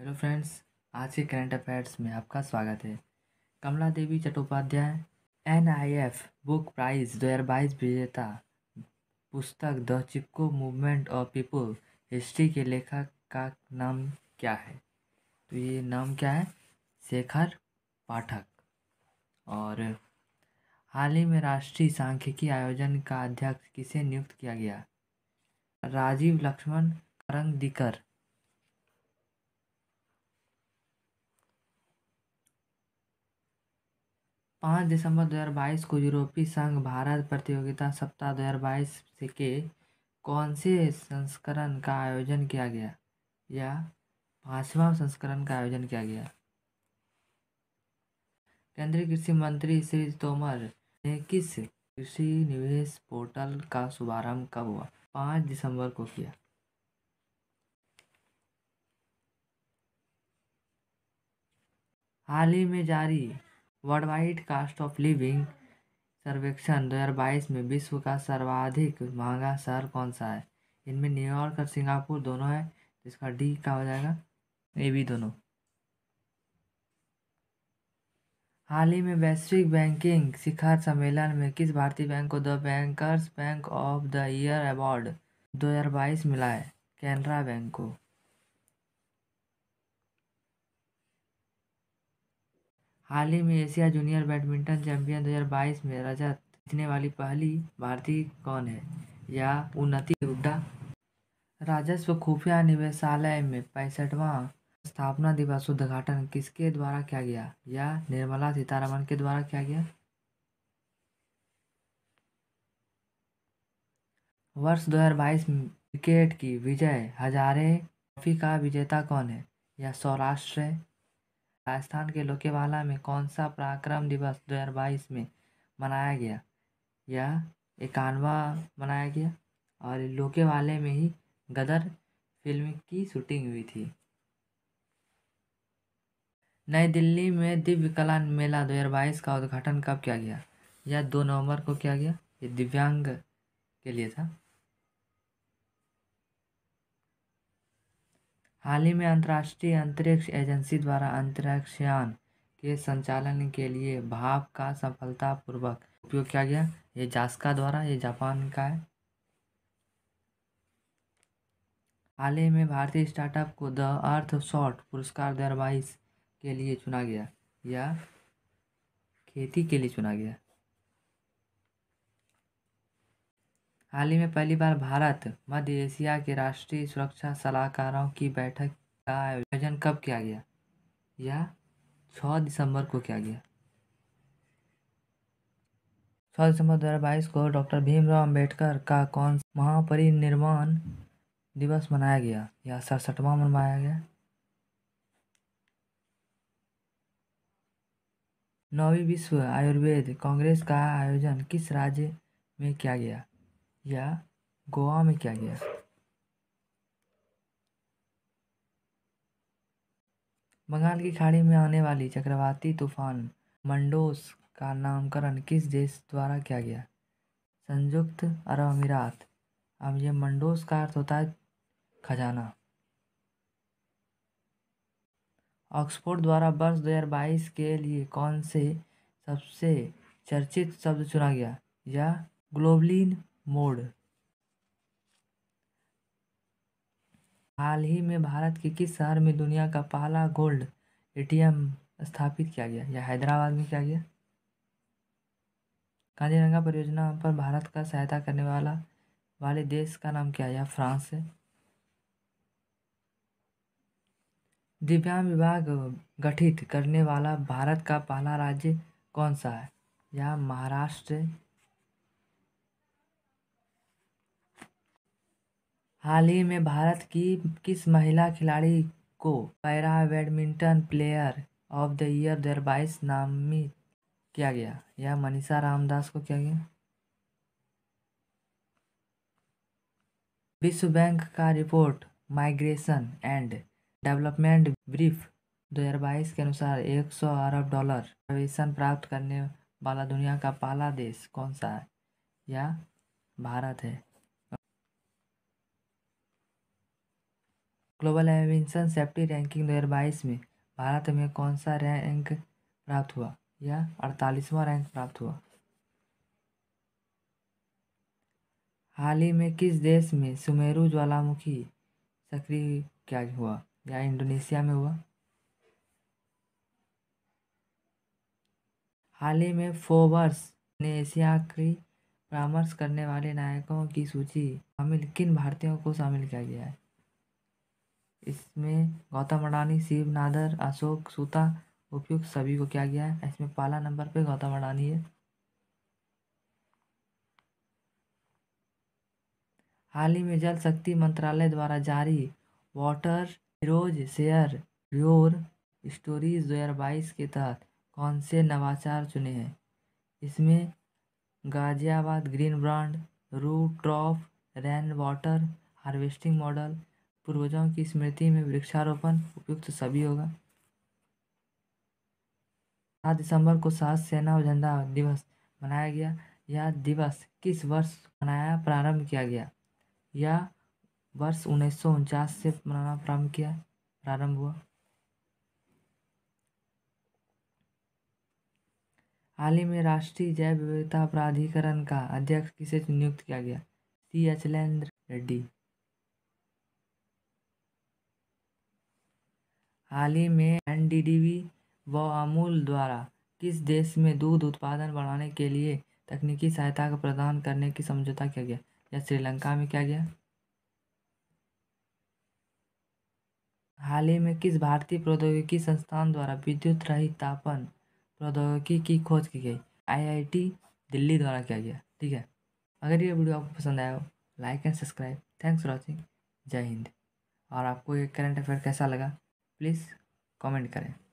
hello friends आज के current affairs में आपका स्वागत है Kamala Devi Chattopadhyay N I F book prize दो हज़ार बाईस विजेता पुस्तक the Chipko movement of people history के लेखक का नाम क्या है तो ये नाम क्या है शेखर पाठक और हाल ही में राष्ट्रीय सांख्यिकी आयोजन का अध्यक्ष किसे नियुक्त किया गया राजीव लक्ष्मण करंगदिकर पाँच दिसंबर 2022 को यूरोपीय संघ भारत प्रतियोगिता सप्ताह 2022 के कौन से संस्करण का आयोजन किया गया या पाँचवा संस्करण का आयोजन किया गया केंद्रीय कृषि मंत्री श्री तोमर ने किस कृषि निवेश पोर्टल का शुभारंभ कब हुआ पाँच दिसंबर को किया हाल ही में जारी world wide cost of living सर्वेक्षण 2022 में विश्व का सर्वाधिक महंगा शहर कौन सा है इनमें न्यूयॉर्क और सिंगापुर दोनों है जिसका इसका डी क्या हो जाएगा ए भी दोनों हाल ही में वैश्विक बैंकिंग शिखर सम्मेलन में किस भारतीय बैंक को the bankers bank of the year award 2022 मिला है कैनरा बैंक को हाल ही में एशिया जूनियर बैडमिंटन चैंपियन 2022 में रजत जीतने वाली पहली भारतीय कौन है या उन्नति हुड्डा राजस्व खुफिया निवेशालय में पैंसठवां स्थापना दिवस उद्घाटन किसके द्वारा किया गया या निर्मला सीतारमन के द्वारा किया गया वर्ष 2022 क्रिकेट की विजय हजारे ट्रॉफी का विजेता कौन है या सौराष्ट्र राजस्थान के लोकेवाला में कौन सा पराक्रम दिवस 2022 में मनाया गया यह इक्यानवा मनाया गया और लोकेवाले में ही गदर फिल्म की शूटिंग हुई थी नई दिल्ली में दिव्य कला मेला 2022 का उद्घाटन कब किया गया यह दो नवंबर को किया गया ये दिव्यांग के लिए था हाल ही में अंतर्राष्ट्रीय अंतरिक्ष एजेंसी द्वारा अंतरिक्षयान के संचालन के लिए भाप का सफलतापूर्वक उपयोग किया गया ये जास्का द्वारा ये जापान का है हाल ही में भारतीय स्टार्टअप को द अर्थ शॉर्ट पुरस्कार दो के लिए चुना गया या खेती के लिए चुना गया हाल ही में पहली बार भारत मध्य एशिया के राष्ट्रीय सुरक्षा सलाहकारों की बैठक का आयोजन कब किया गया यह छः दिसंबर को किया गया छः दिसंबर दो हज़ार बाईस को डॉक्टर भीमराव अंबेडकर का कौन महापरिनिर्वाण दिवस मनाया गया या सड़सठवा मनाया गया नौवीं विश्व आयुर्वेद कांग्रेस का आयोजन किस राज्य में किया गया या गोवा में किया गया बंगाल की खाड़ी में आने वाली चक्रवाती तूफान मंडोस का नामकरण किस देश द्वारा किया गया संयुक्त अरब अमीरात अब यह मंडोस का अर्थ होता है खजाना ऑक्सफोर्ड द्वारा वर्ष 2022 के लिए कौन से सबसे चर्चित शब्द चुना गया या ग्लोबलिन मोड हाल ही में भारत के किस शहर में दुनिया का पहला गोल्ड एटीएम स्थापित किया गया या हैदराबाद में किया गया काजीरंगा परियोजना पर भारत का सहायता करने वाला वाले देश का नाम क्या है फ्रांस है दिव्यांग विभाग गठित करने वाला भारत का पहला राज्य कौन सा है यह महाराष्ट्र हाल ही में भारत की किस महिला खिलाड़ी को para badminton player of the year दो हज़ार बाईस नामित किया गया यह मनीषा रामदास को किया गया विश्व बैंक का report migration and development brief 2022 के अनुसार 100 अरब डॉलर प्रवेशन प्राप्त करने वाला दुनिया का पहला देश कौन सा है या भारत है ग्लोबल एविएशन सेफ्टी रैंकिंग दो हज़ार बाईस में भारत में कौन सा रैंक प्राप्त हुआ या अड़तालीसवां रैंक प्राप्त हुआ हाल ही में किस देश में सुमेरु ज्वालामुखी सक्रिय क्या हुआ या इंडोनेशिया में हुआ हाल ही में फोबर्स ने एशिया की परामर्श करने वाले नायकों की सूची शामिल किन भारतीयों को शामिल किया गया है इसमें गौतम अडानी शिव नादर अशोक सूता उपयुक्त सभी को क्या गया है इसमें पहला नंबर पे गौतम अडानी है हाल ही में जल शक्ति मंत्रालय द्वारा जारी water heroes share your stories दो हज़ार बाईस के तहत कौन से नवाचार चुने हैं इसमें Ghaziabad green brand rooftop rain water harvesting model पूर्वजों की स्मृति में वृक्षारोपण उपयुक्त सभी होगा सात दिसंबर को सात सेना झंडा दिवस मनाया गया यह दिवस किस वर्ष मनाया प्रारंभ किया गया यह वर्ष उन्नीस से मनाना प्रारंभ किया प्रारंभ हुआ हाल ही में राष्ट्रीय जैव विविधता प्राधिकरण का अध्यक्ष किसे नियुक्त किया गया सी एच रेड्डी हाल ही में एनडीडीबी व अमूल द्वारा किस देश में दूध उत्पादन बढ़ाने के लिए तकनीकी सहायता प्रदान करने की समझौता किया गया या श्रीलंका में किया गया हाल ही में किस भारतीय प्रौद्योगिकी संस्थान द्वारा विद्युत रहित तापन प्रौद्योगिकी की खोज की गई आईआईटी दिल्ली द्वारा किया गया ठीक है अगर ये वीडियो आपको पसंद आया हो like and subscribe thanks for watching Jai Hind और आपको ये करंट अफेयर कैसा लगा प्लीज़ कमेंट करें